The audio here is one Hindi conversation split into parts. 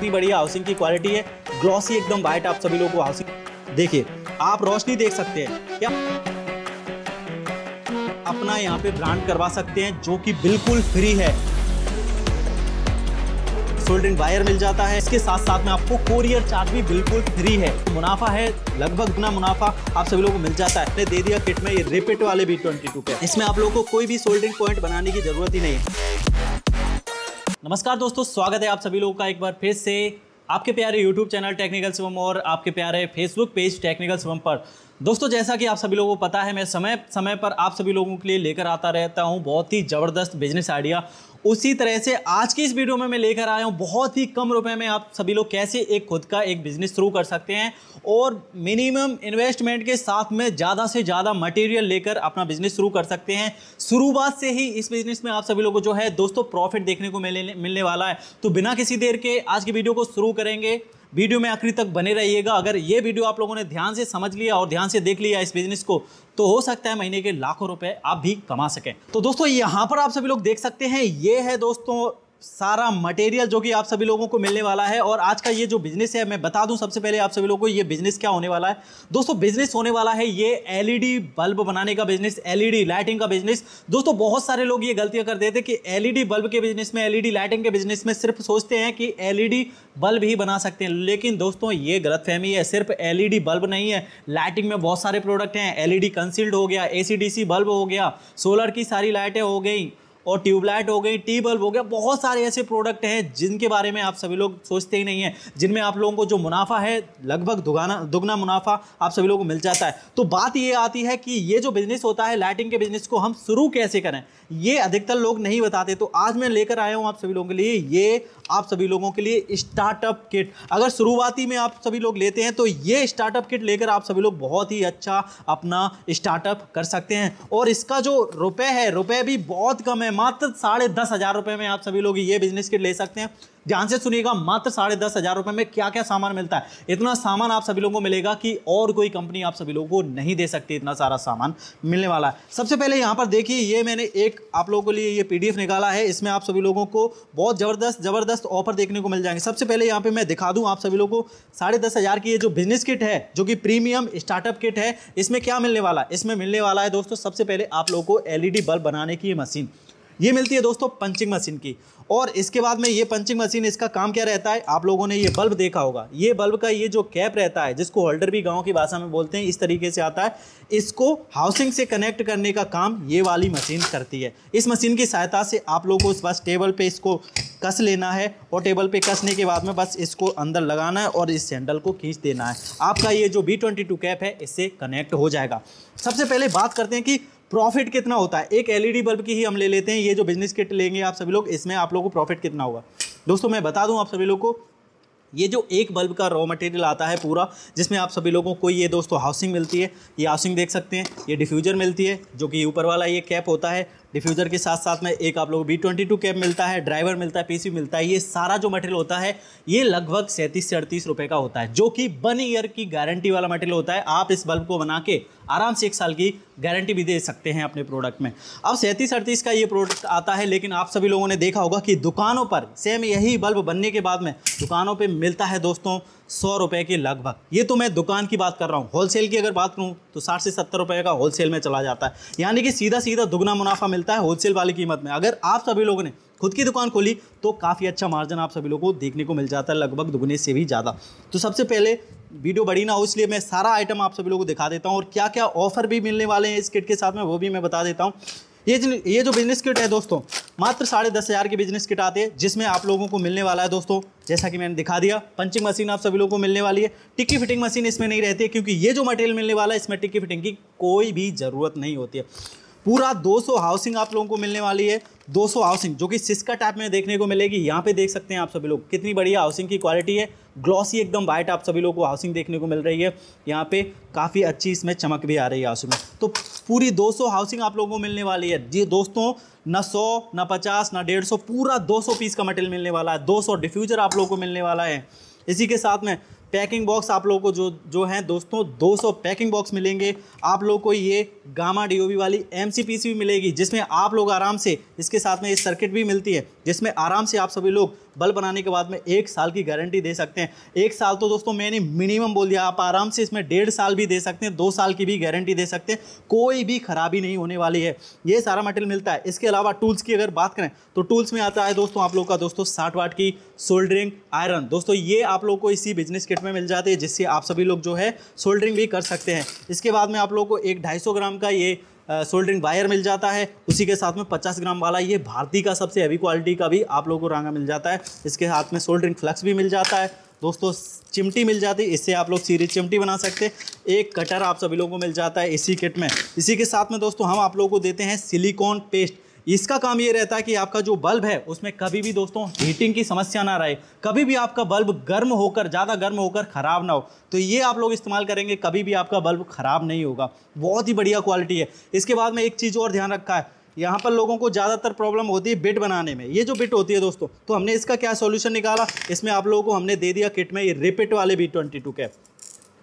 कितनी बढ़िया हाउसिंग की क्वालिटी है ग्लॉसी एकदम वाइट आप सभी लोगों को हाउसिंग देखिए आप रोशनी देख सकते हैं क्या अपना यहाँ पे ब्रांड करवा सकते हैं जो कि बिल्कुल फ्री है सोल्डरिंग वायर मिल जाता है इसके साथ साथ में आपको कोरियर चार्ज भी बिल्कुल फ्री है मुनाफा है लगभग इतना मुनाफा आप सभी लोगों को मिल जाता है दे दिया किट में ये रिपीट वाले भी ट्वेंटी पे इसमें आप लोगों को कोई भी सोल्डरिंग पॉइंट बनाने की जरूरत ही नहीं है नमस्कार दोस्तों स्वागत है आप सभी लोगों का एक बार फिर से आपके प्यारे YouTube चैनल टेक्निकल शिवम और आपके प्यारे Facebook पेज टेक्निकल शिवम पर दोस्तों जैसा कि आप सभी लोगों को पता है मैं समय समय पर आप सभी लोगों के लिए लेकर आता रहता हूँ बहुत ही ज़बरदस्त बिजनेस आइडिया उसी तरह से आज की इस वीडियो में मैं लेकर आया हूँ बहुत ही कम रुपए में आप सभी लोग कैसे एक खुद का एक बिजनेस शुरू कर सकते हैं और मिनिमम इन्वेस्टमेंट के साथ में ज़्यादा से ज़्यादा मटेरियल लेकर अपना बिजनेस शुरू कर सकते हैं शुरुआत से ही इस बिजनेस में आप सभी लोगों को जो है दोस्तों प्रॉफिट देखने को मिलने मिलने वाला है तो बिना किसी देर के आज की वीडियो को शुरू करेंगे वीडियो में आखिरी तक बने रहिएगा अगर ये वीडियो आप लोगों ने ध्यान से समझ लिया और ध्यान से देख लिया इस बिजनेस को तो हो सकता है महीने के लाखों रुपए आप भी कमा सकें तो दोस्तों यहाँ पर आप सभी लोग देख सकते हैं ये है दोस्तों सारा मटेरियल जो कि आप सभी लोगों को मिलने वाला है और आज का ये जो बिजनेस है मैं बता दूं सबसे पहले आप सभी लोगों को ये बिजनेस क्या होने वाला है दोस्तों बिजनेस होने वाला है ये एलईडी बल्ब बनाने का बिजनेस एलईडी लाइटिंग का बिजनेस दोस्तों बहुत सारे लोग ये गलतियां कर देते कि एल बल्ब के बिजनेस में एल लाइटिंग के बिजनेस में सिर्फ सोचते हैं कि एल बल्ब ही बना सकते हैं लेकिन दोस्तों ये गलत है सिर्फ एल बल्ब नहीं है लाइटिंग में बहुत सारे प्रोडक्ट हैं एलईडी कंसील्ड हो गया ए बल्ब हो गया सोलर की सारी लाइटें हो गई और ट्यूबलाइट हो गई टी बल्ब हो गया बहुत सारे ऐसे प्रोडक्ट हैं जिनके बारे में आप सभी लोग सोचते ही नहीं हैं जिनमें आप लोगों को जो मुनाफा है लगभग दुगाना दुगना मुनाफा आप सभी लोगों को मिल जाता है तो बात ये आती है कि ये जो बिज़नेस होता है लाइटिंग के बिज़नेस को हम शुरू कैसे करें ये अधिकतर लोग नहीं बताते तो आज मैं लेकर आया हूँ आप सभी लोगों के लिए ये आप सभी लोगों के लिए स्टार्टअप किट अगर शुरुआती में आप सभी लोग लेते हैं तो ये स्टार्टअप किट लेकर आप सभी लोग बहुत ही अच्छा अपना स्टार्टअप कर सकते हैं और इसका जो रुपये है रुपये भी बहुत कम है में मात्र साढ़े दस हज़ार रुपए में आप सभी लोग ये बिजनेस किट ले सकते हैं ध्यान से सुनिएगा मात्र साढ़े दस हज़ार रुपए में क्या क्या सामान मिलता है इतना सामान आप सभी लोगों को मिलेगा कि और कोई कंपनी आप सभी लोगों को नहीं दे सकती इतना सारा सामान मिलने वाला है सबसे पहले यहाँ पर देखिए ये मैंने एक आप लोगों के लिए ये पीडीएफ निकाला है इसमें आप सभी लोगों को बहुत ज़बरदस्त ज़बरदस्त ऑफर देखने को मिल जाएंगे सबसे पहले यहाँ पर मैं दिखा दूँ आप सभी लोगों को साढ़े की ये जो बिजनेस किट है जो कि प्रीमियम स्टार्टअप किट है इसमें क्या मिलने वाला है इसमें मिलने वाला है दोस्तों सबसे पहले आप लोगों को एलईडी बल्ब बनाने की मशीन ये मिलती है दोस्तों पंचिंग मशीन की और इसके बाद में ये पंचिंग मशीन इसका काम क्या रहता है आप लोगों ने ये बल्ब देखा होगा ये बल्ब का ये जो कैप रहता है जिसको होल्डर भी गाँव की भाषा में बोलते हैं इस तरीके से आता है इसको हाउसिंग से कनेक्ट करने का काम ये वाली मशीन करती है इस मशीन की सहायता से आप लोगों को बस टेबल पर इसको कस लेना है और टेबल पर कसने के बाद में बस इसको अंदर लगाना है और इस सैंडल को खींच देना है आपका ये जो बी ट्वेंटी टू कैप है इससे कनेक्ट हो जाएगा सबसे पहले बात करते हैं कि प्रॉफिट कितना होता है एक एलईडी बल्ब की ही हम ले लेते हैं ये जो बिजनेस किट लेंगे आप सभी लोग इसमें आप लोगों को प्रॉफिट कितना होगा दोस्तों मैं बता दूं आप सभी लोग को ये जो एक बल्ब का रॉ मटेरियल आता है पूरा जिसमें आप सभी लोगों को ये दोस्तों हाउसिंग मिलती है ये हाउसिंग देख सकते हैं ये डिफ्यूजर मिलती है जो कि ऊपर वाला ये कैप होता है डिफ्यूज़र के साथ साथ में एक आप लोगों को बी ट्वेंटी टू कैब मिलता है ड्राइवर मिलता है पीसी मिलता है ये सारा जो मटेरियल होता है ये लगभग सैंतीस से अड़तीस रुपये का होता है जो कि वन ईयर की गारंटी वाला मटेरियल होता है आप इस बल्ब को बना के आराम से एक साल की गारंटी भी दे सकते हैं अपने प्रोडक्ट में अब सैंतीस अड़तीस का ये प्रोडक्ट आता है लेकिन आप सभी लोगों ने देखा होगा कि दुकानों पर सेम यही बल्ब बनने के बाद में दुकानों पर मिलता है दोस्तों सौ रुपये के लगभग ये तो मैं दुकान की बात कर रहा हूँ होलसेल की अगर बात करूँ तो साठ से सत्तर रुपये का होलसेल में चला जाता है यानी कि सीधा सीधा दुगना मुनाफा मिलता है होलसेल वाली कीमत में अगर आप सभी लोगों ने खुद की दुकान खोली तो काफ़ी अच्छा मार्जिन आप सभी लोगों को देखने को मिल जाता है लगभग दुगने से भी ज़्यादा तो सबसे पहले वीडियो बड़ी ना हो इसलिए मैं सारा आइटम आप सभी लोगों को दिखा देता हूँ और क्या क्या ऑफर भी मिलने वाले हैं इस किट के साथ में वो भी मैं बता देता हूँ ये ये जो बिजनेस किट है दोस्तों मात्र साढ़े दस हज़ार की बिजनेस किट आती है जिसमें आप लोगों को मिलने वाला है दोस्तों जैसा कि मैंने दिखा दिया पंचिंग मशीन आप सभी लोगों को मिलने वाली है टिक्की फिटिंग मशीन इसमें नहीं रहती है क्योंकि ये जो मटेरियल मिलने वाला है इसमें टिक्की फिटिंग की कोई भी ज़रूरत नहीं होती है पूरा 200 हाउसिंग आप लोगों को मिलने वाली है 200 हाउसिंग जो कि सिस्का टाइप में देखने को मिलेगी यहाँ पे देख सकते हैं आप सभी लोग कितनी बढ़िया हाउसिंग की क्वालिटी है ग्लॉसी एकदम वाइट आप सभी लोगों को हाउसिंग देखने को मिल रही है यहाँ पे काफ़ी अच्छी इसमें चमक भी आ रही है हाउसिंग में तो पूरी 200 हाउसिंग आप लोगों को मिलने वाली है जी दोस्तों न सौ न पचास ना डेढ़ पूरा दो पीस का मटेरियल मिलने वाला है दो डिफ्यूजर आप लोगों को मिलने वाला है इसी के साथ में पैकिंग बॉक्स आप लोगों को जो जो हैं दोस्तों 200 पैकिंग बॉक्स मिलेंगे आप लोगों को ये गामा डीओबी वाली एम भी मिलेगी जिसमें आप लोग आराम से इसके साथ में ये सर्किट भी मिलती है जिसमें आराम से आप सभी लोग बल्ब बनाने के बाद में एक साल की गारंटी दे सकते हैं एक साल तो दोस्तों मैंने मिनिमम बोल दिया आप आराम से इसमें डेढ़ साल भी दे सकते हैं दो साल की भी गारंटी दे सकते हैं कोई भी खराबी नहीं होने वाली है ये सारा मटेरियल मिलता है इसके अलावा टूल्स की अगर बात करें तो टूल्स में आता है दोस्तों आप लोग का दोस्तों साठ वाट की सोल्डरिंग आयरन दोस्तों ये आप लोग को इसी बिजनेस किट में मिल जाती है जिससे आप सभी लोग जो है सोल्डरिंग भी कर सकते हैं इसके बाद में आप लोग को एक ढाई ग्राम का ये सोल्ड्रिंग वायर मिल जाता है उसी के साथ में 50 ग्राम वाला ये भारती का सबसे हैवी क्वालिटी का भी आप लोगों को रंगा मिल जाता है इसके साथ में सोल्ड्रिंग फ्लक्स भी मिल जाता है दोस्तों चिमटी मिल जाती है इससे आप लोग सीरीज चिमटी बना सकते हैं एक कटर आप सभी लोगों को मिल जाता है इसी किट में इसी के साथ में दोस्तों हम आप लोगों को देते हैं सिलिकॉन पेस्ट इसका काम ये रहता है कि आपका जो बल्ब है उसमें कभी भी दोस्तों हीटिंग की समस्या ना रहे कभी भी आपका बल्ब गर्म होकर ज़्यादा गर्म होकर ख़राब ना हो तो ये आप लोग इस्तेमाल करेंगे कभी भी आपका बल्ब ख़राब नहीं होगा बहुत ही बढ़िया क्वालिटी है इसके बाद में एक चीज़ और ध्यान रखा है यहाँ पर लोगों को ज़्यादातर प्रॉब्लम होती है बिट बनाने में ये जो बिट होती है दोस्तों तो हमने इसका क्या सॉल्यूशन निकाला इसमें आप लोगों को हमने दे दिया किट में ये रिपिट वाले बी ट्वेंटी टू कैप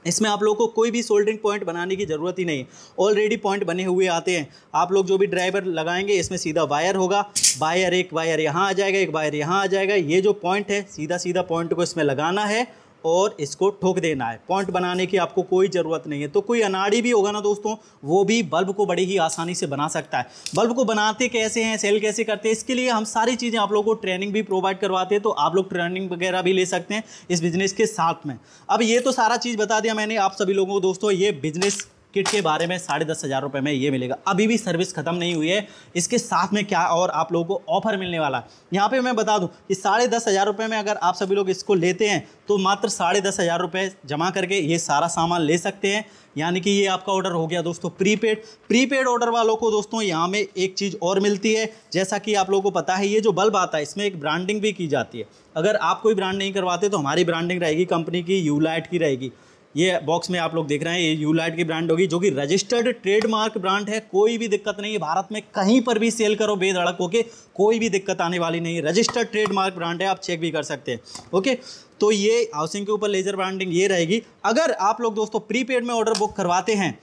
इसमें आप लोग को कोई भी सोल्डरिंग पॉइंट बनाने की ज़रूरत ही नहीं ऑलरेडी पॉइंट बने हुए आते हैं आप लोग जो भी ड्राइवर लगाएंगे इसमें सीधा वायर होगा वायर एक वायर यहाँ आ जाएगा एक वायर यहाँ आ जाएगा ये जो पॉइंट है सीधा सीधा पॉइंट को इसमें लगाना है और इसको ठोक देना है पॉइंट बनाने की आपको कोई ज़रूरत नहीं है तो कोई अनाड़ी भी होगा ना दोस्तों वो भी बल्ब को बड़ी ही आसानी से बना सकता है बल्ब को बनाते कैसे हैं सेल कैसे करते हैं इसके लिए हम सारी चीज़ें आप लोगों को ट्रेनिंग भी प्रोवाइड करवाते हैं तो आप लोग ट्रेनिंग वगैरह भी ले सकते हैं इस बिज़नेस के साथ में अब ये तो सारा चीज़ बता दिया मैंने आप सभी लोगों को दोस्तों ये बिज़नेस किट के बारे में साढ़े दस हज़ार रुपये में ये मिलेगा अभी भी सर्विस ख़त्म नहीं हुई है इसके साथ में क्या और आप लोगों को ऑफर मिलने वाला है यहाँ पे मैं बता दूँ कि साढ़े दस हज़ार रुपये में अगर आप सभी लोग इसको लेते हैं तो मात्र साढ़े दस हज़ार रुपये जमा करके ये सारा सामान ले सकते हैं यानी कि ये आपका ऑर्डर हो गया दोस्तों प्रीपेड प्रीपेड ऑर्डर वालों को दोस्तों यहाँ में एक चीज़ और मिलती है जैसा कि आप लोगों को पता है ये जो बल्ब आता है इसमें एक ब्रांडिंग भी की जाती है अगर आप कोई ब्रांड नहीं करवाते तो हमारी ब्रांडिंग रहेगी कंपनी की यूलाइट की रहेगी ये बॉक्स में आप लोग देख रहे हैं ये यूलाइट की ब्रांड होगी जो कि रजिस्टर्ड ट्रेडमार्क ब्रांड है कोई भी दिक्कत नहीं है भारत में कहीं पर भी सेल करो बेधड़क होके कोई भी दिक्कत आने वाली नहीं रजिस्टर्ड ट्रेडमार्क ब्रांड है आप चेक भी कर सकते हैं ओके तो ये हाउसिंग के ऊपर लेजर ब्रांडिंग ये रहेगी अगर आप लोग दोस्तों प्रीपेड में ऑर्डर बुक करवाते हैं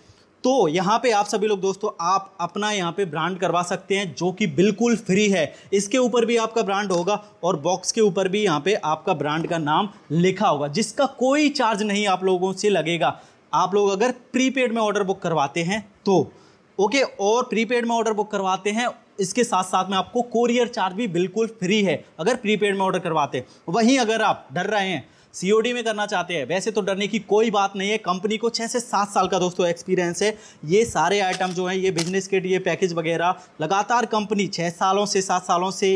तो यहाँ पे आप सभी लोग दोस्तों आप अपना यहाँ पे ब्रांड करवा सकते हैं जो कि बिल्कुल फ्री है इसके ऊपर भी आपका ब्रांड होगा और बॉक्स के ऊपर भी यहाँ पे आपका ब्रांड का नाम लिखा होगा जिसका कोई चार्ज नहीं आप लोगों से लगेगा आप लोग अगर प्रीपेड में ऑर्डर बुक करवाते हैं तो ओके और प्रीपेड में ऑर्डर बुक करवाते हैं इसके साथ साथ में आपको कोरियर चार्ज भी बिल्कुल फ्री है अगर प्रीपेड में ऑर्डर करवाते हैं वहीं अगर आप डर रहे हैं सीओडी में करना चाहते हैं वैसे तो डरने की कोई बात नहीं है कंपनी को छः से सात साल का दोस्तों एक्सपीरियंस है ये सारे आइटम जो हैं ये बिजनेस किट ये पैकेज वगैरह लगातार कंपनी छः सालों से सात सालों से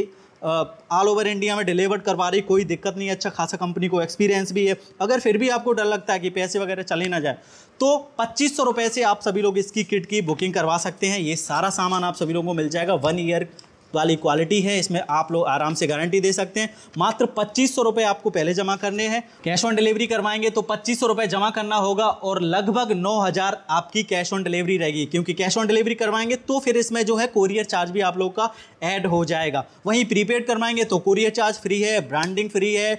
ऑल ओवर इंडिया में डिलीवर्ड करवा रही कोई दिक्कत नहीं है अच्छा खासा कंपनी को एक्सपीरियंस भी है अगर फिर भी आपको डर लगता है कि पैसे वगैरह चले ना जाए तो पच्चीस सौ रुपये से आप सभी लोग इसकी किट की बुकिंग करवा सकते हैं ये सारा सामान आप सभी लोगों को मिल जाएगा वन ईयर वाली क्वालिटी है इसमें आप लोग आराम से गारंटी दे सकते हैं मात्र पच्चीस सौ आपको पहले जमा करने हैं कैश ऑन डिलीवरी करवाएंगे तो पच्चीस सौ जमा करना होगा और लगभग नौ हजार आपकी कैश ऑन डिलीवरी रहेगी क्योंकि कैश ऑन डिलीवरी करवाएंगे तो फिर इसमें जो है कोरियर चार्ज भी आप लोग का ऐड हो जाएगा वहीं प्रीपेड करवाएंगे तो कोरियर चार्ज फ्री है ब्रांडिंग फ्री है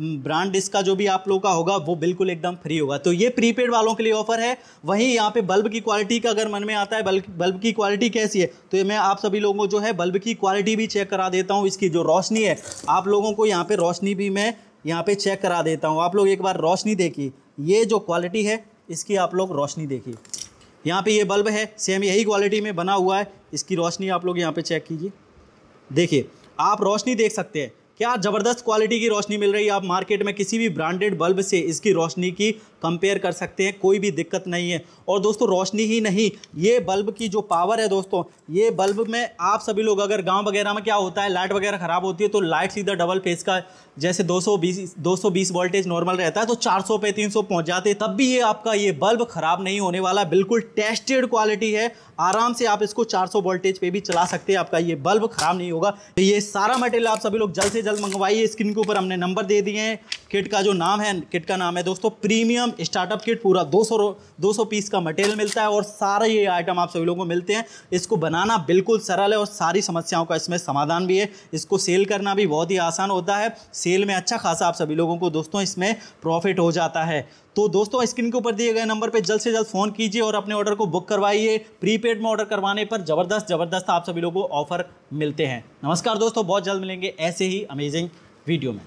ब्रांड इसका जो भी आप लोगों का होगा वो बिल्कुल एकदम फ्री होगा तो ये प्रीपेड वालों के लिए ऑफर है वहीं यहाँ पे बल्ब की क्वालिटी का अगर मन में आता है बल्ब बल्ब की क्वालिटी कैसी है तो मैं आप सभी लोगों को जो है बल्ब की क्वालिटी भी चेक करा देता हूँ इसकी जो रोशनी है आप लोगों को यहाँ पर रोशनी भी मैं यहाँ पर चेक करा देता हूँ आप लोग एक बार रोशनी देखिए ये जो क्वालिटी है इसकी आप लोग रोशनी देखिए यहाँ पर ये बल्ब है सेम यही क्वालिटी में बना हुआ है इसकी रोशनी आप लोग यहाँ पर चेक कीजिए देखिए आप रोशनी देख सकते हैं क्या ज़बरदस्त क्वालिटी की रोशनी मिल रही है आप मार्केट में किसी भी ब्रांडेड बल्ब से इसकी रोशनी की कंपेयर कर सकते हैं कोई भी दिक्कत नहीं है और दोस्तों रोशनी ही नहीं ये बल्ब की जो पावर है दोस्तों ये बल्ब में आप सभी लोग अगर गांव वगैरह में क्या होता है लाइट वगैरह ख़राब होती है तो लाइट सीधा डबल फेस का जैसे 220 220 वोल्टेज नॉर्मल रहता है तो 400 पे 300 पहुंच जाते हैं तब भी ये आपका ये बल्ब ख़राब नहीं होने वाला बिल्कुल टेस्टेड क्वालिटी है आराम से आप इसको 400 वोल्टेज पे भी चला सकते हैं आपका ये बल्ब ख़राब नहीं होगा तो ये सारा मटेरियल आप सभी लोग जल्द से जल्द मंगवाइए स्क्रीन के ऊपर हमने नंबर दे दिए हैं किट का जो नाम है किट का नाम है दोस्तों प्रीमियम आइटम स्टार्टअप किट पूरा 200 200 पीस का मटेरियल मिलता है और सारे ये आइटम आप सभी लोगों को मिलते हैं इसको बनाना बिल्कुल सरल है और सारी समस्याओं का इसमें समाधान भी है इसको सेल करना भी बहुत ही आसान होता है सेल में अच्छा खासा आप सभी लोगों को दोस्तों इसमें प्रॉफिट हो जाता है तो दोस्तों स्क्रीन के ऊपर दिए गए नंबर पर जल्द से जल्द फ़ोन कीजिए और अपने ऑर्डर को बुक करवाइए प्रीपेड में ऑर्डर करवाने पर ज़बरदस्त ज़बरदस्त आप सभी लोगों को ऑफर मिलते हैं नमस्कार दोस्तों बहुत जल्द मिलेंगे ऐसे ही अमेजिंग वीडियो में